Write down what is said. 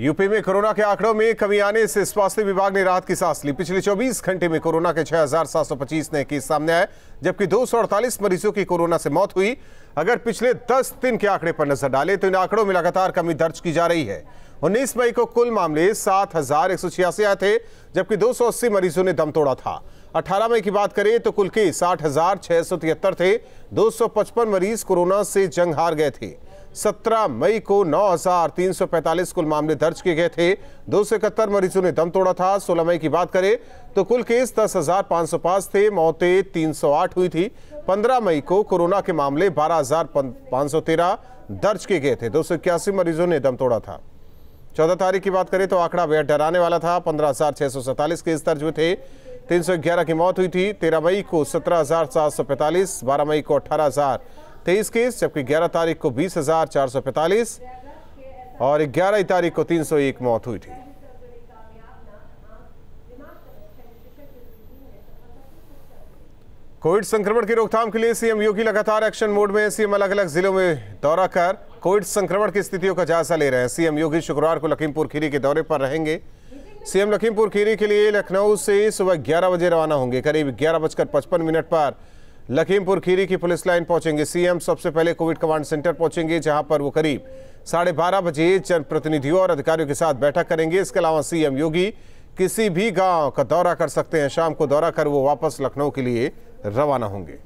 UP में corona के आंकड़ों में कमी आने से स्वास्थ्य विभाग ने राहत की सांस ली पिछले 24 घंटे में कोरोना के 6,725 नए केस सामने आए जबकि 248 मरीजों की कोरोना से मौत हुई अगर पिछले 10 दिन के आंकड़े पर नजर डालें तो इन आंकड़ों में लगातार कमी दर्ज की जा रही है 19 मई को कुल मामले सात आए थे जबकि दो मरीजों ने दम तोड़ा था अठारह मई की बात करें तो कुल केस आठ थे दो मरीज कोरोना से जंग हार गए थे 17 मई को 9,345 कुल मामले दर्ज किए गए थे दो मरीजों ने दम तोड़ा था 16 मई की बात करें तो कुल केस 10,505 थे मौतें 308 हुई थी 15 मई को कोरोना के मामले 12,513 दर्ज किए गए थे दो मरीजों ने दम तोड़ा था चौदह तारीख की बात करें तो आंकड़ा बेहद डराने वाला था पंद्रह हजार छह सौ सैंतालीस केस दर्ज हुए थे तीन सौ ग्यारह की मौत हुई थी तेरह मई को सत्रह हजार सात सौ पैंतालीस बारह मई को अठारह हजार तेईस केस जबकि ग्यारह तारीख को बीस हज़ार चार सौ पैंतालीस और ग्यारह तारीख को तीन सौ एक मौत हुई थी कोविड संक्रमण की रोकथाम के लिए सीएम योगी लगातार एक्शन मोड में सीएम अलग अलग जिलों में दौरा कर कोविड संक्रमण की स्थितियों का जायजा ले रहे हैं सीएम योगी शुक्रवार को लखीमपुर खीरी के दौरे पर रहेंगे सीएम लखीमपुर खीरी के लिए लखनऊ से सुबह ग्यारह बजे रवाना होंगे करीब ग्यारह बजकर पचपन मिनट पर लखीमपुर खीरी की पुलिस लाइन पहुंचेंगे सीएम सबसे पहले कोविड कमांड सेंटर पहुंचेंगे जहां पर वो करीब साढ़े बारह बजे जनप्रतिनिधियों और अधिकारियों के साथ बैठक करेंगे इसके अलावा सीएम योगी किसी भी गांव का दौरा कर सकते हैं शाम को दौरा कर वो वापस लखनऊ के लिए रवाना होंगे